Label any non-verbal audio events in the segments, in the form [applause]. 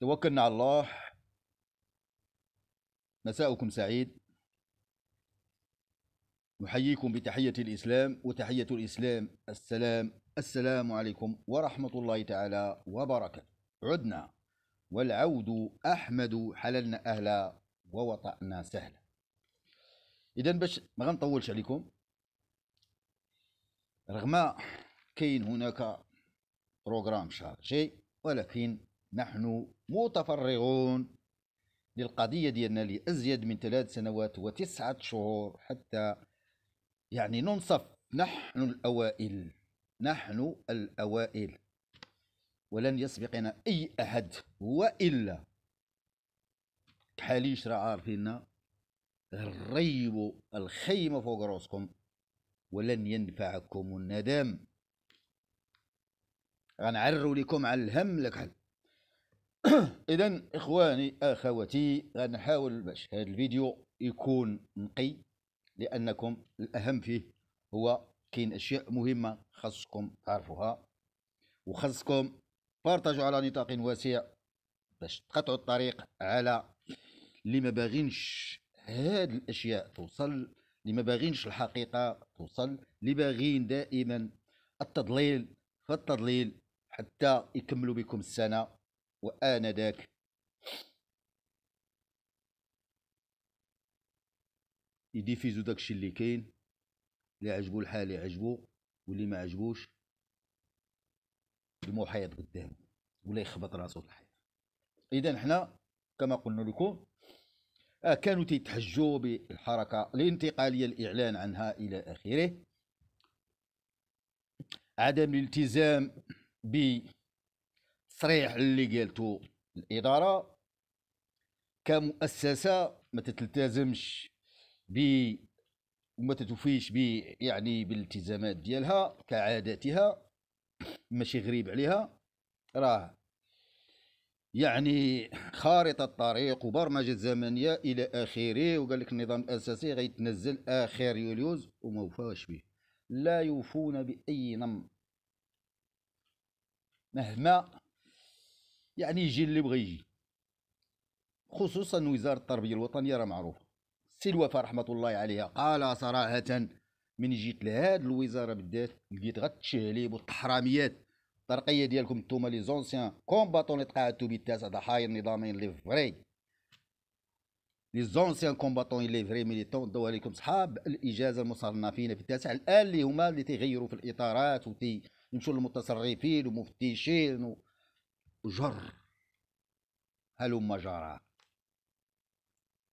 توكلنا على الله مساؤكم سعيد نحييكم بتحية الإسلام وتحية الإسلام السلام السلام عليكم ورحمة الله تعالى وبركاته عدنا والعود أحمد حللنا أهلا ووطأنا سهلا إذا باش ما غنطولش عليكم رغم كاين هناك بروغرام شارجي ولكن نحن متفرغون للقضية ديالنا لأزيد من ثلاث سنوات وتسعة شهور حتى يعني ننصف نحن الأوائل نحن الأوائل ولن يسبقنا أي أحد وإلا حاليش راه عارفيننا غريبوا الخيمة فوق راسكم ولن ينفعكم الندم غنعروا لكم على الهم لك حل [coughs] اذا اخواني اخواتي غنحاول باش هذا الفيديو يكون نقي لانكم الاهم فيه هو كاين اشياء مهمه خاصكم تعرفوها وخاصكم بارطاجوا على نطاق واسع باش تقطعوا الطريق على اللي ما باغينش هاد الاشياء توصل اللي ما باغينش الحقيقه توصل اللي باغين دائما التضليل فالتضليل حتى يكملوا بكم السنه وآنذاك يديفيزو داكشي اللي كاين اللي عجبو الحال يعجبو واللي ما عجبوش المحيط قدام ولا يخبط راسو في الحيط اذا حنا كما قلنا لكم آه، كانوا تيتحجوا بالحركه الانتقاليه الاعلان عنها الى اخره عدم الالتزام ب التصريح اللي قالته الاداره كمؤسسه ما تتلتزمش ب وما تتوفيش ب يعني بالالتزامات ديالها كعاداتها ماشي غريب عليها راه يعني خارطة الطريق وبرمجة زمنية إلى آخره وقال لك النظام الأساسي غيتنزل آخر يوليوز وما وفاش به لا يوفون بأي نمط مهما يعني يجي اللي بغى يجي خصوصا وزاره التربيه الوطنيه راه معروفه سي الوفاء رحمه الله عليها قال صراحه من جيت لهاد الوزاره بالذات لقيت غير التشهليب والتحراميات الترقيه ديالكم نتوما لي زونسيان كومباتون اللي تقاعدتو بالتاسع ضحايا النظامين لي فري لي زونسيان كومباتون لي فري ميليتون دو عليكم صحاب الاجازه المصنفين في التاسع الان اللي هما اللي تيغيروا في الاطارات وتيمشوا للمتصرفين ومفتشين و... جر هلم جرى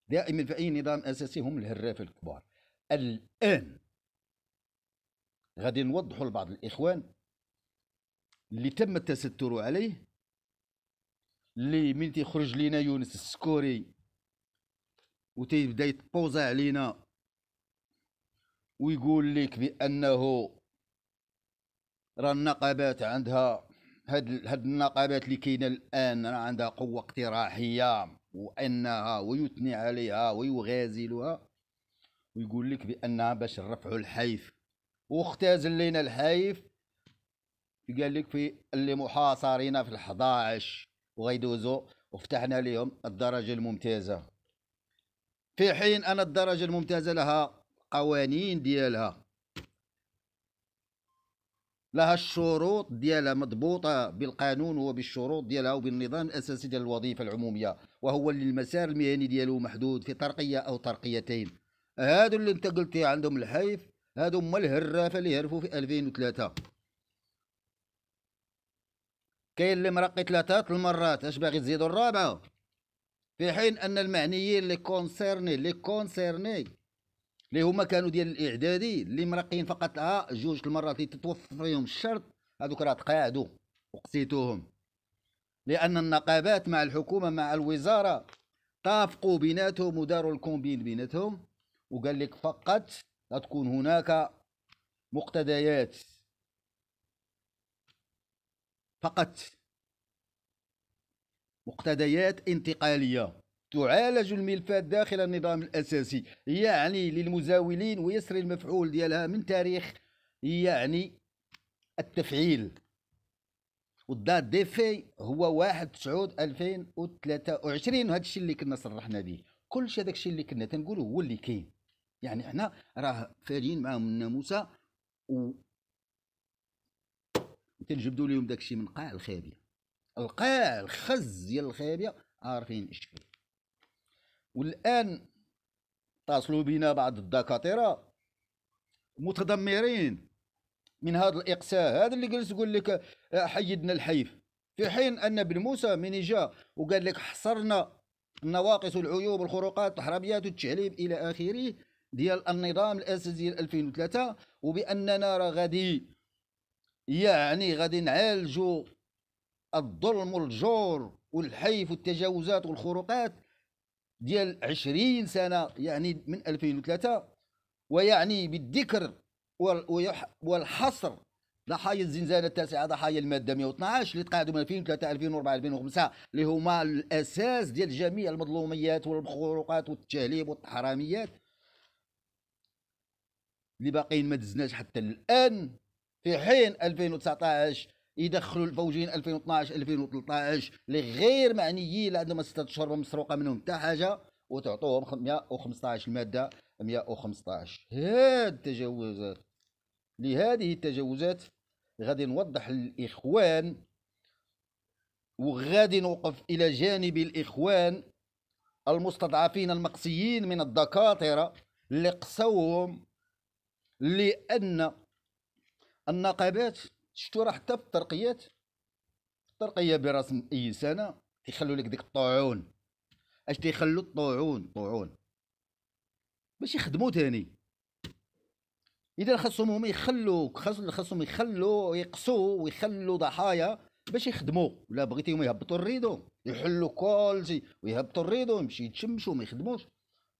دائما في أي نظام أساسي هم الهراف الكبار الآن غادي نوضحوا لبعض الإخوان اللي تم التستر عليه اللي من تيخرج لينا يونس السكوري وتيبدا يتبوزع علينا ويقول لك بأنه راه النقابات عندها هاد هاد النقابات اللي كاينه الان راه عندها قوه اقتراحيه وانها ويثني عليها ويغازلها ويقول لك بانها باش نرفعوا الحيف واختزل لنا الحيف قال لك في اللي محاصرين في ال 11 وغيدوزوا وفتحنا لهم الدرجه الممتازه في حين ان الدرجه الممتازه لها قوانين ديالها لها الشروط ديالها مضبوطه بالقانون وبالشروط ديالها وبالنظام الاساسي ديال الوظيفه العموميه وهو اللي المسار المهني ديالو محدود في ترقيه او ترقيتين هادو اللي انت قلتي عندهم الحيف هادو هما الهرافه اللي هرفوا في 2003 كاين اللي مرقي ثلاثه المرات اش باغي تزيدوا الرابعه في حين ان المعنيين اللي كونسيرني اللي كونسيرني اللي هما كانوا ديال الاعدادي اللي مرقين فقط آه جوج المرات اللي تتوفر فيهم الشرط هذوك راه تقاعدوا وقتيتوهم لان النقابات مع الحكومه مع الوزاره طافقوا بيناتهم وداروا الكومبين بيناتهم وقال لك فقط تكون هناك مقتديات فقط مقتديات انتقاليه تعالج الملفات داخل النظام الأساسي يعني للمزاولين ويسري المفعول ديالها من تاريخ يعني التفعيل والدات دي في هو 1 9 2023 وهذا الشيء اللي كنا صرحنا به كل شيء هذاك الشيء اللي كنا تنقولوا هو اللي كاين يعني حنا راه فارين معاهم الناموسه و تنجبدوا لهم داك الشيء من قاع الخابيه القاع الخز ديال الخابيه عارفين اش فيه والان اتصلوا بنا بعض الدكاتره متدمرين من هذا الاقساء هذا اللي جلس يقول لك آه، حيدنا الحيف في حين ان بن موسى من جاء وقال لك حصرنا النواقص والعيوب والخروقات الحراميات والتعليم الى اخره ديال النظام الاساسي ديال 2003 وباننا راه غادي يعني غادي نعالجوا الظلم والجور والحيف والتجاوزات والخروقات ديال 20 سنه يعني من 2003 ويعني بالذكر والحصر ضحايا الزنزانه التاسعه ضحايا الماده 112 اللي تقاعدوا من 2003 2004 2005 اللي هما الاساس ديال جميع المظلوميات والمخروقات والتهليب والحراميات اللي باقيين ما دزناش حتى الان في حين 2019 يدخلوا الفوجين 2012 2013 اللي غير معنيين اللي عندهم ستة اشهر مسروقه منهم حتى حاجه وتعطوهم 115 الماده 115 هاد التجاوزات لهذه التجاوزات غادي نوضح للاخوان وغادي نوقف الى جانب الاخوان المستضعفين المقصيين من الدكاتره اللي قصوهم لان النقابات شفتوا راه حتى في الترقيات الترقيه برسم اي سنه تيخلوا لك ديك الطاعون اش تيخلوا الطاعون طاعون باش يخدموا تاني اذا خاصهم هما يخلوا خاصهم يخلوا يقصوا ويخلوا ضحايا باش يخدموا ولا بغيتيهم يهبطوا الريدو يحلوا كل شيء ويهبطوا الريدو يمشي يتشمشوا ما يخدموش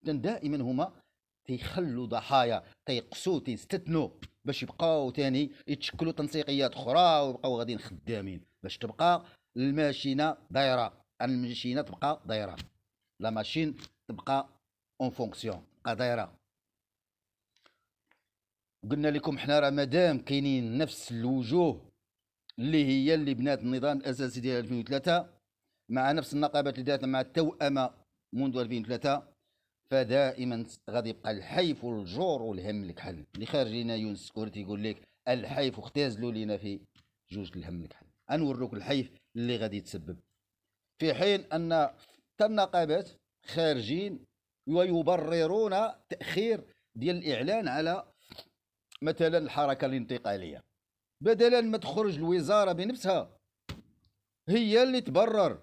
دائما هما تيخلوا ضحايا تيقصوا تيستتنوا باش يبقاو تاني يتشكلوا تنسيقيات اخرى ويبقاو غاديين خدامين باش تبقى الماشينه دايره الماشينه تبقى دايره لا ماشين تبقى اون فونكسيون تبقى دايره قلنا لكم حنا راه مادام كاينين نفس الوجوه اللي هي اللي بنات النظام الاساسي ديال 2003 مع نفس النقابات اللي دارت مع التوأمه منذ 2003 فدائما غادي يبقى الحيف والجور والهم الكحل اللي خارجينا يونس كورتي يقول لك الحيف اختازلوا لينا في جوج الهم الكحل انوروك الحيف اللي غادي يتسبب في حين ان النقابات خارجين ويبررون تاخير ديال الاعلان على مثلا الحركه الانتقاليه بدلا ما تخرج الوزاره بنفسها هي اللي تبرر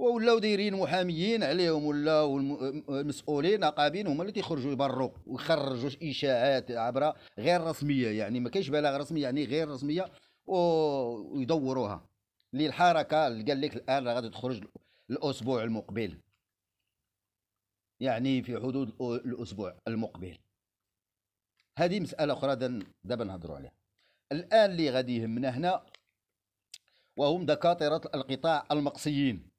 ولاو دايرين محاميين عليهم ولاو المسؤولين عقابين هما اللي تيخرجوا يبروا ويخرجوا اشاعات عبر غير رسميه يعني ما كاينش بلاغ رسمي يعني غير رسميه ويدوروها للحركه اللي قال لك الان غادي تخرج الاسبوع المقبل يعني في حدود الاسبوع المقبل هذه مساله اخرى دابا نهضروا عليها الان اللي غادي يهمنا هنا وهم دكاتره القطاع المقصيين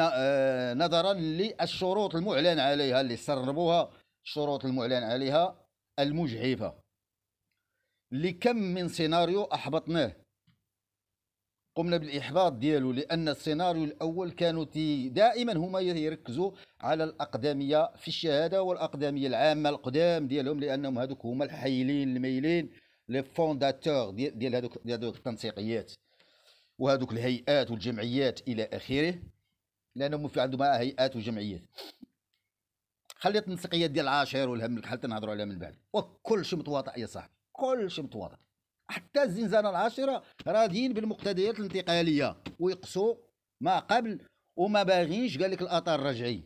آه، نظرا للشروط المعلن عليها اللي سربوها الشروط المعلن عليها المجحفة لكم من سيناريو أحبطناه قمنا بالإحباط ديالو لأن السيناريو الأول كانوا دائما هما يركزوا على الأقدمية في الشهادة والأقدمية العامة القدام ديالهم لأنهم هذوك هما الحيلين الميلين لي فونداتور ديال هذوك التنسيقيات وهذوك الهيئات والجمعيات إلى آخره لانهم في عندهم هيئات وجمعيات خليت النسقيات ديال العاشر والهم الكحل تنهضروا عليها من بعد وكل شيء متواضع يا صاحبي كل شيء متواضع حتى الزنزانه العاشره راضيين بالمقتضيات الانتقاليه ويقصوا ما قبل وما باغينش قال لك الاثار الرجعي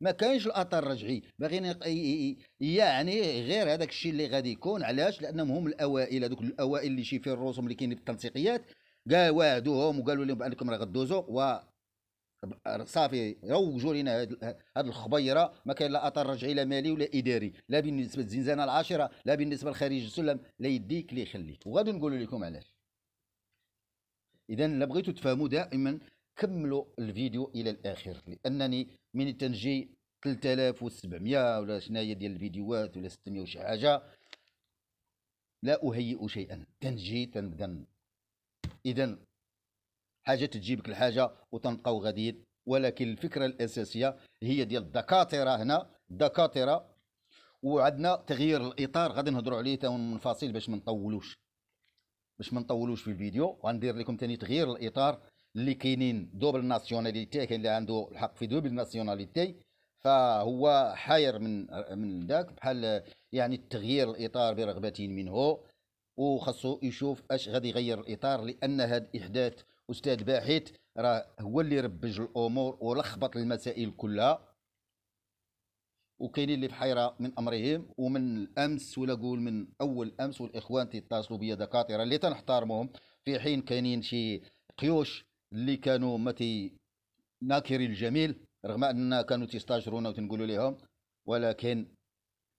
ما كاينش الاثار الرجعي باغيين يعني غير هذاك الشيء اللي غادي يكون علاش لانهم هم الاوائل هذوك الاوائل اللي شي في رؤوسهم اللي كاينين في التنسيقيات قال وعدوهم وقالوا لهم بانكم راه غدوزوا صافي روجوا لنا هذه الخبيره ما كاين لا اثر رجعي لا مالي ولا اداري لا بالنسبه للزنزانه العاشره لا بالنسبه لخارج السلم لا يديك لا يخليك وغادي نقول لكم علاش اذا لا بغيتوا تفهموا دائما كملوا الفيديو الى الاخر لانني من تنجي 3700 ولا شناهي ديال الفيديوهات ولا 600 وشي حاجه لا اهيئ شيئا تنجي تنبدا اذا حاجه تجيبك الحاجه وتنبقاو غاديين ولكن الفكره الاساسيه هي ديال الدكاتره هنا الدكاتره وعندنا تغيير الاطار غادي نهضروا عليه تاون منفصل باش ما نطولوش باش ما نطولوش في الفيديو غندير لكم ثاني تغيير الاطار اللي كاينين دوبل ناسيوناليتي كاين اللي عنده الحق في دوبل ناسيوناليتي فهو حاير من من ذاك بحال يعني تغيير الاطار برغبه منه وخاصو يشوف اش غادي يغير الاطار لان هذا احداث استاذ باحث راه هو اللي ربج الامور ولخبط المسائل كلها وكاينين اللي في حيره من امرهم ومن الامس ولا قول من اول امس والاخوان تيتصلوا بيا دكاتره اللي تنحترمهم في حين كاينين شي قيوش اللي كانوا ما ناكري الجميل رغم اننا كانوا تيستاجرونا وتنقولوا لهم ولكن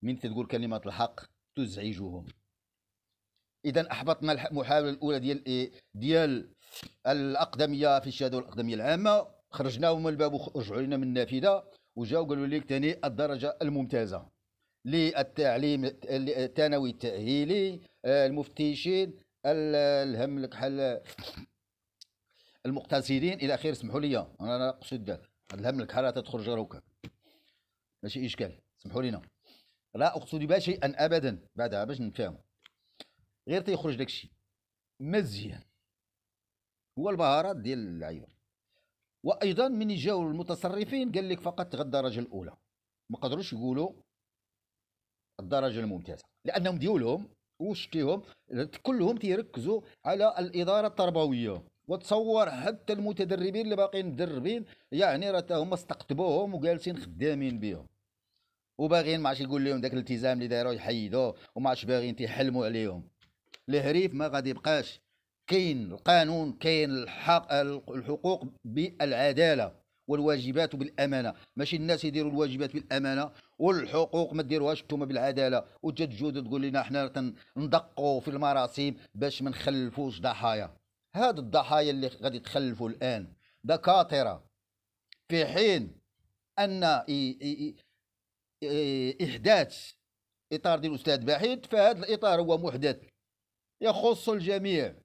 من تقول كلمه الحق تزعجهم اذا احبطنا المحاوله الاولى ديال إيه؟ ديال الاقدميه في الشهاده والاقدميه العامه خرجناهم من الباب ورجعوا لنا من النافذه وجاو قالوا لك ثاني الدرجه الممتازه للتعليم الثانوي التاهيلي آه، المفتشين الهم لك حل المقتصدين الى اخره اسمحوا لي انا اقصد هذا الهم لك حالة تخرج غير هكا ماشي اشكال اسمحوا لنا لا اقصد بها شيئا ابدا بعدها باش نفهموا غير تيخرج داك الشيء مزيان هو البهارات ديال اللعيبه وايضا من جاو المتصرفين قال لك فقط الدرجه الاولى ما قدروش يقولوا الدرجه الممتازه لانهم ديولهم وشتيهم كلهم تيركزوا على الاداره التربويه وتصور حتى المتدربين اللي باقيين مدربين يعني راه هما استقطبوهم وجالسين خدامين بهم وباغيين ما عادش يقول لهم داك الالتزام اللي دايروه يحيدوه وما عادش باغيين تيحلموا عليهم الهريف ما غادي يبقاش كاين القانون كاين الحق الحقوق بالعداله والواجبات بالامانه ماشي الناس يديروا الواجبات بالامانه والحقوق ما ديروهاش نتوما بالعداله وتجد جوده تقول لنا حنا ندقوا في المراسيم باش ما نخلفوش ضحايا هاد الضحايا اللي غادي تخلفوا الان دكاتره في حين ان احداث اطار ديال الاستاذ بعيد فهذا الاطار هو محدث يخص الجميع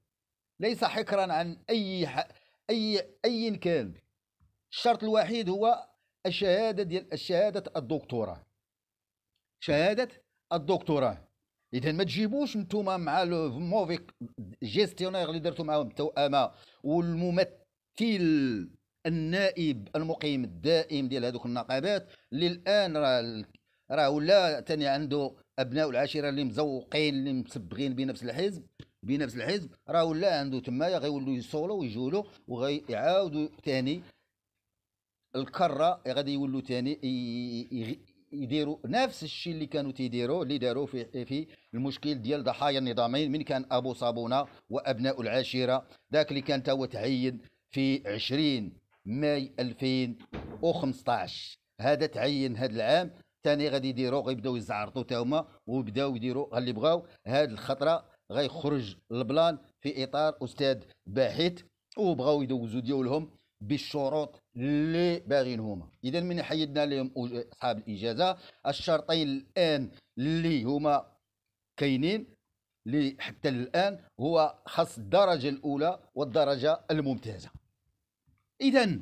ليس حكرا عن أي ح... أي أي كان الشرط الوحيد هو الشهادة ديال الشهادة الدكتوراه شهادة الدكتوراه اذا ما تجيبوش نتوما مع لو موفي جيستيونير اللي درتو معاهم التوأمه والممثل النائب المقيم الدائم ديال هذوك النقابات اللي الان راه راه ولا ثاني عنده ابناء العشيره اللي مزوقين اللي مسبغين بنفس الحزب بنفس الحزب راه ولا عنده تمايا غيولوا يصولوا ويجولوا وغيعاودوا ثاني الكره غادي يولوا ثاني يديروا نفس الشيء اللي كانوا تيديروا اللي داروا في في المشكل ديال ضحايا النظامين من كان ابو صابونه وابناء العشيره ذاك اللي كان تا هو تعين في 20 ماي 2015 هذا تعين هذا العام ثاني غادي يديروا غيبداو يزعرطوا حتى هما وبداو يديروا اللي بغاو هذه الخطره غيخرج البلان في اطار استاذ باحث وبغاو يدوزوا ديالهم بالشروط اللي باغين هما اذا من حيدنا لهم اصحاب الاجازه الشرطين الان اللي هما كاينين اللي حتى الان هو خاص الدرجه الاولى والدرجه الممتازه اذا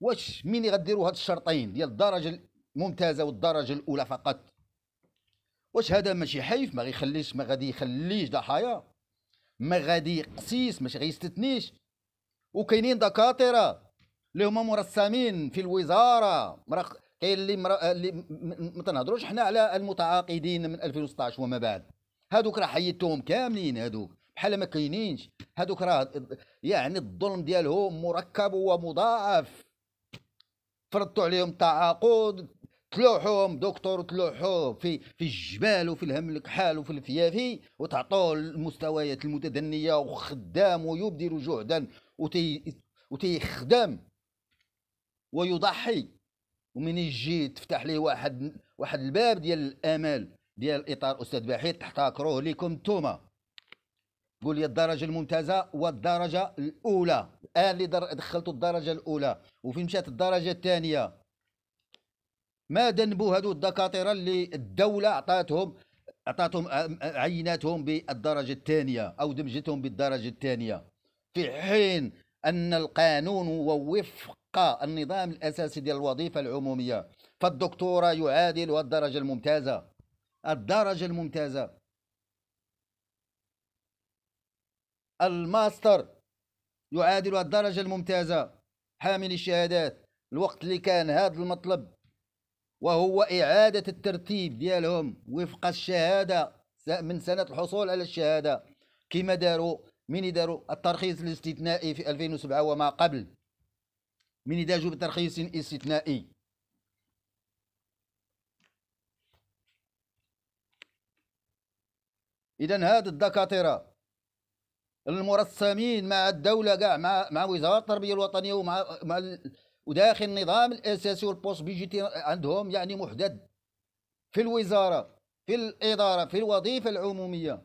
واش مين غديروا هاد الشرطين ديال الدرجه ممتازه والدرجه الاولى فقط واش هذا ماشي حيف ما غيخليش ما غادي يخليش ضحايا ما غادي يقسيس ماشي غيستثنيش وكاينين دكاتره اللي هما مرسمين في الوزاره مرق... كاين اللي مر... اللي ما تنهضروش حنا على المتعاقدين من 2016 وما بعد هادوك راه حيدتهم كاملين هادوك بحال ما كاينينش هادوك راه يعني الظلم ديالهم مركب ومضاعف فرضتوا عليهم تعاقد تلوحوهم دكتور تلوحوه في في الجبال وفي الهم الكحال وفي الفيافي وتعطوه المستويات المتدنيه وخدام ويبذل جهدا وتي وتيخدم ويضحي ومن يجي تفتح ليه واحد واحد الباب ديال الامال ديال اطار استاذ بحيث تحتكروه ليكم نتوما قول لي الدرجه الممتازه والدرجه الاولى الان اللي دخلت الدرجه الاولى وفين مشات الدرجه الثانيه ما ذنبوا هذو الدكاتره اللي الدوله عطاتهم عطاتهم عيناتهم بالدرجه الثانيه او دمجتهم بالدرجه الثانيه في حين ان القانون هو وفق النظام الاساسي ديال الوظيفه العموميه فالدكتوره يعادل الدرجه الممتازه الدرجه الممتازه الماستر يعادل الدرجه الممتازه حامل الشهادات الوقت اللي كان هذا المطلب وهو إعادة الترتيب ديالهم وفق الشهادة من سنة الحصول على الشهادة كما داروا من داروا الترخيص الاستثنائي في 2007 وما قبل من داجوا بترخيص استثنائي إذا هاد الدكاترة المرسمين مع الدولة كاع مع مع وزارة التربية الوطنية ومع مع وداخل النظام الاساسي والبوست بي عندهم يعني محدد في الوزاره في الاداره في الوظيفه العموميه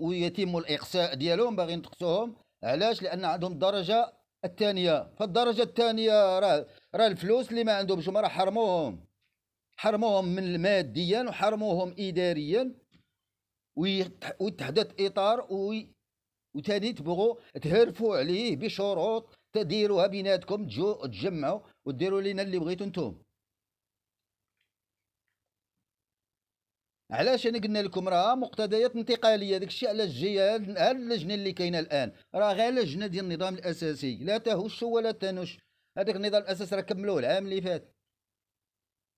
ويتم الاقصاء ديالهم باغي نقصوهم علاش لان عندهم الدرجه الثانيه فالدرجه الثانيه راه راه الفلوس اللي ما عندهمش هما راه حرموهم حرموهم من ماديا وحرموهم اداريا ويتحدث اطار وي وتاني تبغوا تهرفوا عليه بشروط تديروها بيناتكم تجو تجمعوا وديروا لنا اللي بغيتو نتوما علاش انا قلنا لكم راه مقتضيات انتقاليه داك الشيء علاش جايه هاد اللجنه اللي كاينه الان راه غير لجنه ديال النظام الاساسي لا تهش ولا تنش هذاك النظام الاساسي راه كملوه العام اللي فات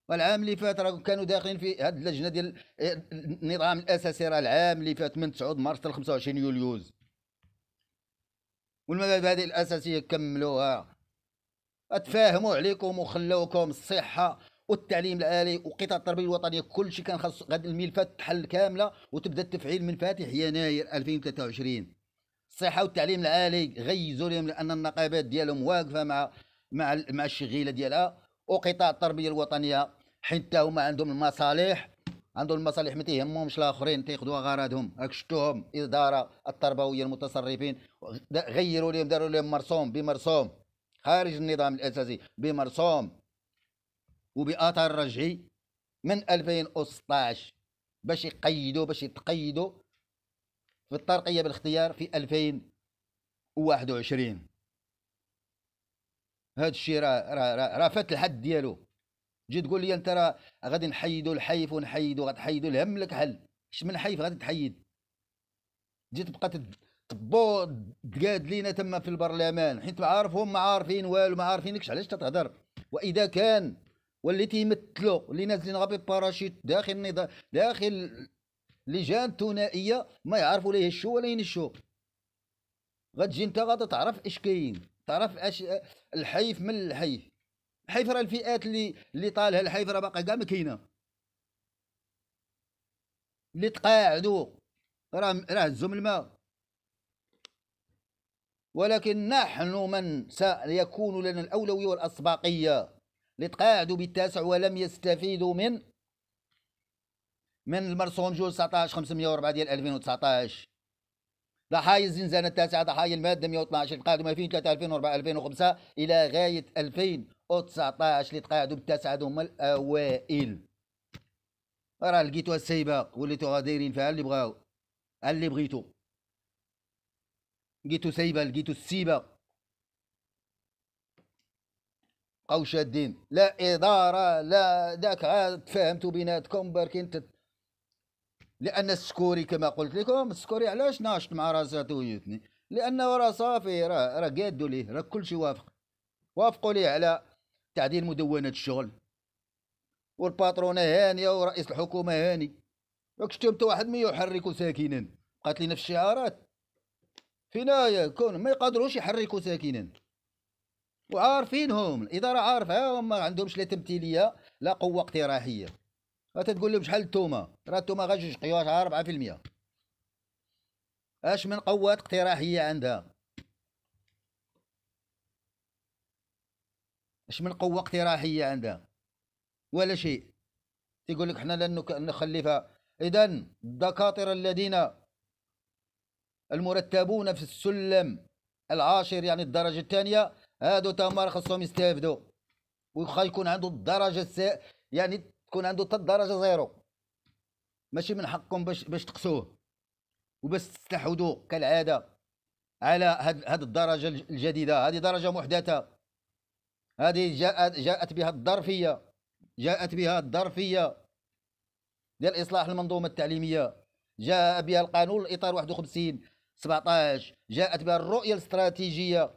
والعام اللي فات راه كانوا داخلين في هاد اللجنه ديال آه، النظام الاساسي راه العام اللي فات من 9 مارس حتى 25 يوليوز والمبادئ الأساسية كملوها اتفاهموا عليكم وخلوكم الصحة والتعليم العالي وقطاع التربيه الوطنيه كلشي كان خاص غادي الملفات تحل كامله وتبدا التفعيل من فاتح يناير 2023 الصحه والتعليم العالي غيزوا لهم لان النقابات ديالهم واقفه مع مع مع الشغيله ديالها وقطاع التربيه الوطنيه حتى هما عندهم المصالح عندهم المصالح ما تيهمهمش الاخرين تياخذوا غرضهم راك شفتوهم اداره التربويه المتصرفين غيروا لهم داروا لهم مرسوم بمرسوم خارج النظام الاساسي بمرسوم وباثار رجعي من 2016 باش يقيدوا باش يتقيدوا في الترقيه بالاختيار في 2021 هذا الشيء راه راه راه فات الحد ديالو جي تقول لي انت راه غادي نحيدوا الحيف ونحيدوا غتحيدوا الهم لك حل اش من حيف غادي تحيد جي تبقى تبو تقاد لينا تما في البرلمان حيت عارفهم ما عارفين والو ما عارفينكش علاش تتهضر واذا كان واللي تيمثلوا اللي نازلين غبي باراشوت داخل النظام داخل لجان ثنائيه ما يعرفوا ليه الشو ولا ينشو غتجي انت غادي تعرف اش كاين تعرف اش الحيف من الحيف بحيث راه الفئات اللي اللي طالها الحيف راه باقي كاع ما كاينه اللي تقاعدوا راه راه هزوا من الماء ولكن نحن من سيكون لنا الأولوية والأسباقية لتقاعدوا بالتاسع ولم يستفيدوا من من المرسوم جول 19 504 ديال 2019 ضحايا الزنزانة التاسعة ضحايا المادة 112 القادمه ما 2004 2005 إلى غاية 2000 او 19 اللي تقاعدوا بالتسعه هما الاوائل راه لقيتوها السايبه وليتوها دايرين فيها اللي بغاو اللي بغيتو لقيتو سايبه لقيتو السيبه بقاو شادين لا اداره لا داك عاد تفاهمتوا بيناتكم بركين انت لان السكوري كما قلت لكم السكوري علاش ناشط مع راساتو ويتني لانه راه صافي راه راه قادوا ليه راه كلشي وافق وافقوا ليه على تعديل مدونات الشغل والباترونه هانيه ورئيس الحكومه هاني راك انت واحد ما يحرك ساكنا قالت لي في الشعارات فينا كون ما يقدروش يحركوا ساكنا وعارفينهم الاداره عارفه هما عندهمش لا تمثيليه لا قوه اقتراحيه تقول لهم شحال التومه راه التومه غير جوج قيوات 4% اش من قوات اقتراحيه عندها اش من قوه اقتراحيه عندها ولا شيء تيقول لك حنا لن نخلفها اذا الدكاتره الذين المرتبون في السلم العاشر يعني الدرجه الثانيه هادو تما خصهم يستافدوا وخا يكون عنده الدرجه الس... يعني تكون عنده حتى الدرجه زيرو ماشي من حقكم باش باش تقسوه وباش تستحوذوا كالعاده على هاد, هاد الدرجه الجديده هذه درجه محدثه هذه جاءت جاءت بها الظرفيه جاءت بها الظرفيه ديال اصلاح المنظومه التعليميه جاء بها القانون الاطار 51 17 جاءت بها الرؤيه الاستراتيجيه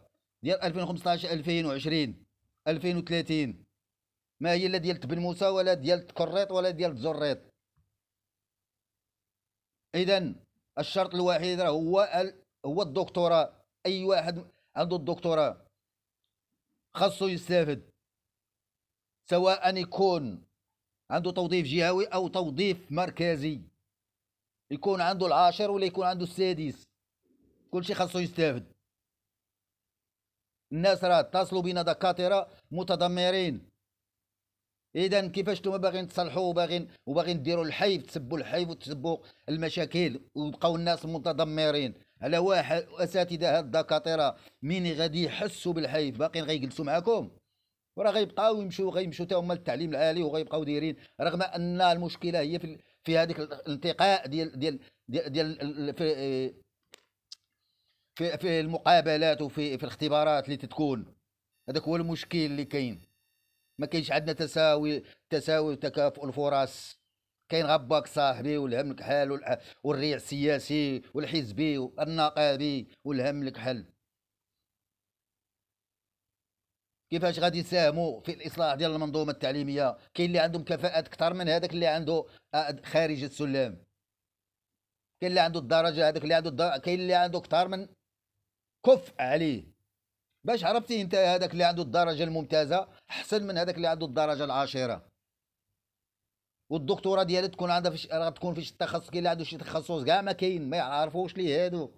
ديال 2015 2020 2030 ما هي لا ديال تبن موسى ولا ديال تكريط ولا ديال تزريط اذا الشرط الوحيد هو هو الدكتوراه اي واحد عنده الدكتوراه خاصو يستافد سواء يكون عنده توظيف جهوي او توظيف مركزي يكون عنده العاشر ولا يكون عنده السادس كل شيء خاصو يستافد الناس راه اتصلوا بنا دكاتره متدمرين اذا كيفاش نتوما باغيين تصلحوا وباغيين وباغيين ديروا الحيف تسبوا الحيف وتسبوا المشاكل ويبقاو الناس متدمرين على واحد اساتذه هاد الدكاتره مين غادي يحسوا بالحيف باقيين غيجلسوا معاكم وراه غيبقاو يمشيو غيمشيو حتى هما للتعليم العالي وغيبقاو دايرين رغم ان المشكله هي في في هذيك الانتقاء ديال ديال ديال, ديال في في في المقابلات وفي في الاختبارات اللي تتكون هذاك هو المشكل اللي كاين ما كاينش عندنا تساوي تساوي تكافؤ الفرص كاين غباك صاحبي والهم حال والريع السياسي والحزبي والنقابي والهم الكحل كيفاش غادي يساهموا في الاصلاح ديال المنظومه التعليميه كاين اللي عندهم كفاءات اكثر من هذاك اللي عنده خارج السلم كاين اللي عنده الدرجه هذاك اللي عنده الدرجة كاين اللي عنده اكثر من كف عليه باش عرفتي انت هذاك اللي عنده الدرجه الممتازه احسن من هذاك اللي عنده الدرجه العاشره والدكتوره ديالها تكون عندها فيش راه تكون فيش التخصص كاين اللي عنده شي تخصص كاع ما كاين ما يعرفوش ليه هادو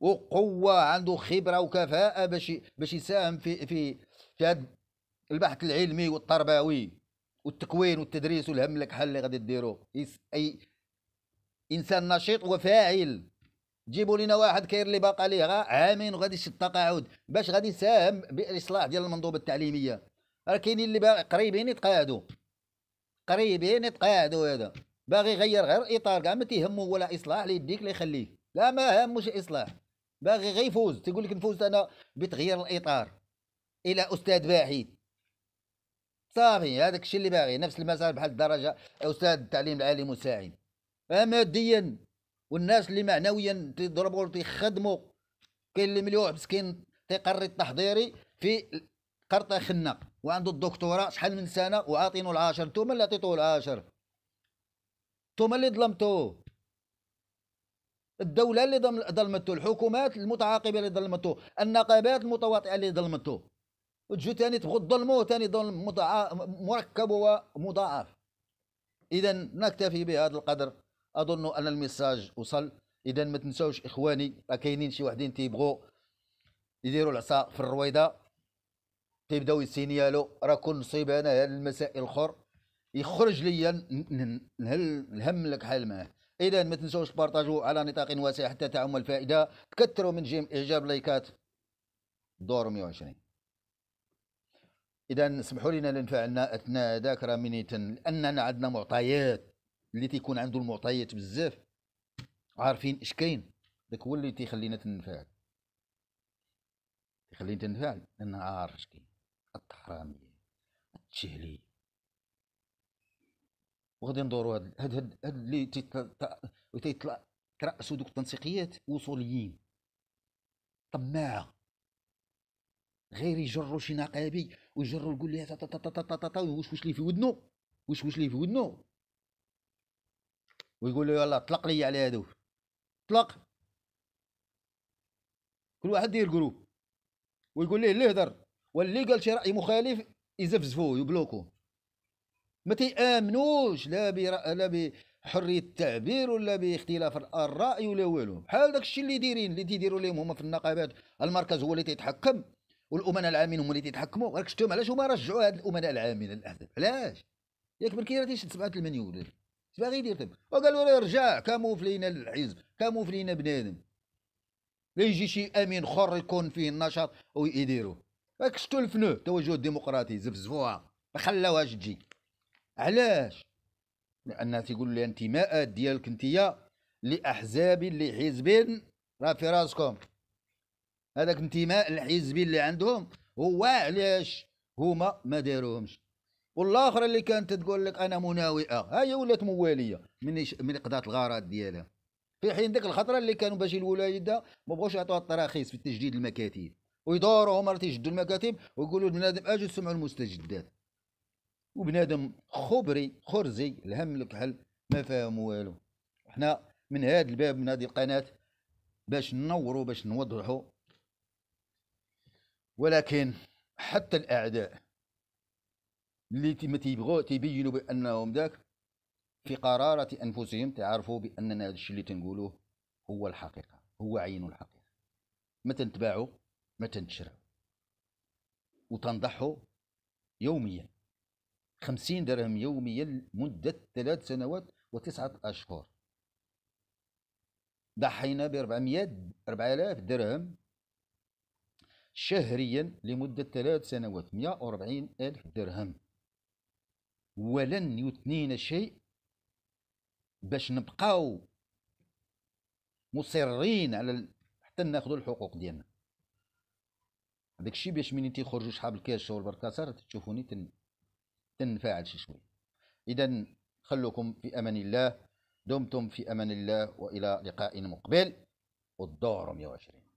وقوه عنده خبره وكفاءه باش باش يساهم في في في هاد البحث العلمي والتربوي والتكوين والتدريس والهم لك حل اللي غادي ديروه اي انسان نشيط وفاعل جيبوا لنا واحد كاين اللي باقى ليه عامين وغادي يشد التقاعد باش غادي يساهم بالاصلاح ديال المنظومه التعليميه راه كاينين اللي باغي قريبين يتقاعدوا قريبين يتقاعدوا هذا باغي يغير غير اطار كاع ما تيهمو ولا اصلاح لا يديك لا يخليه لا ما هموش اصلاح باغي غير يفوز تيقول لك نفوز انا بتغيير الاطار الى استاذ واحد صافي هذاك الشيء اللي باغي نفس المسار بحال الدرجه استاذ التعليم العالي مساعد ماديا والناس اللي معنويا تضربوا تيخدموا كاين اللي مليوح مسكين تيقري التحضيري في قرطه خنق وعنده الدكتوراه شحال من سنه وعاطينو العاشر نتوما اللي عطيتوه العاشر نتوما اللي ظلمتوه الدولة اللي ظلمته الحكومات المتعاقبة اللي ظلمته النقابات المتواطئة اللي ظلمته وتجو ثاني تبغوا تظلموه ثاني ظلم مركب ومضاعف إذا نكتفي بهذا القدر أظن أن الميساج وصل إذا ما تنساوش إخواني كاينين شي وحدين تيبغوا يديروا العصا في الرويضه تيبداو يسينيالو كون نصيب انا هاد المسائل الاخر يخرج ليا الهم لك حال معاه اذا ما تنساوش تبارطاجوا على نطاق واسع حتى تعم الفائده تكثروا من جيم اعجاب لايكات دور 120 اذا سمحوا لنا لنفعلنا اثناء ذاكره راه لاننا عندنا معطيات اللي تيكون عنده المعطيات بزاف عارفين اش كاين داك هو اللي تيخلينا تنفعل تيخلينا تنفعل لان عارف اش كاين الطهرانية التشهلية وغادي ندورو هاد هاد هاد, اللي تيطلع تراسو دوك التنسيقيات وصوليين طماعة غير يجروا شي نقابي ويجروا يقول لها تا تا تا تا تا تا واش واش في ودنو واش واش في ودنو ويقول له يلاه طلق لي على هادو طلق كل واحد دير جروب ويقول ليه اللي هضر واللي قال شي راي مخالف يزفزفوه يبلوكوه ما تيامنوش لا برا... لا بحريه التعبير ولا باختلاف الراي ولا والو بحال داكشي اللي دايرين اللي تيديروا لهم هما في النقابات المركز هو اللي تيتحكم والامناء العامين هما اللي تيتحكموا راك شفتهم علاش هما رجعوا هاد الامناء العامين الاحزاب علاش ياك من راه تيشد سبعه المليون ولاد اش باغي يدير طيب وقالوا راه رجع كاموف لينا الحزب كاموف لينا بنادم لا يجي شي امين اخر يكون فيه النشاط ويديروه راك الفنو التوجه الديمقراطي زفزفوها ما خلاوهاش تجي علاش لان تيقول لي انتماءات ديالك انتيا لاحزاب لحزب راه في راسكم هذاك انتماء الحزبي اللي عندهم هو علاش هما ما داروهمش والاخرى اللي كانت تقول لك انا مناوئه ها هي ولات مواليه من من قضات الغارات ديالها في حين ديك الخطره اللي كانوا باش الولايده ما بغوش يعطوها التراخيص في تجديد المكاتب ويدوروا هما يجدوا المكاتب ويقولوا بنادم اجوا سمعوا المستجدات وبنادم خبري خرزي الهم لك حل ما فاهم والو احنا من هذا الباب من هذه القناه باش ننوروا باش نوضحوا ولكن حتى الاعداء اللي ما تيبغوا تيبينوا بانهم ذاك في قرارة انفسهم تعرفوا باننا هذا الشيء اللي تنقولوه هو الحقيقه هو عين الحقيقه ما تنتبعوا ما تنتشرها وتنضحه يوميا خمسين درهم يوميا لمدة ثلاث سنوات وتسعة أشهر ضحينا ب 400 4000 درهم شهريا لمدة ثلاث سنوات 140 ألف درهم ولن يثنينا شيء باش نبقاو مصرين على حتى ناخذوا الحقوق ديالنا الشيء باش منين تيخرجوا شحال الكاش والبركاسه تشوفوني تن تنفعل شي شويه اذا خلوكم في امان الله دمتم في امان الله والى لقاء مقبل والدار 120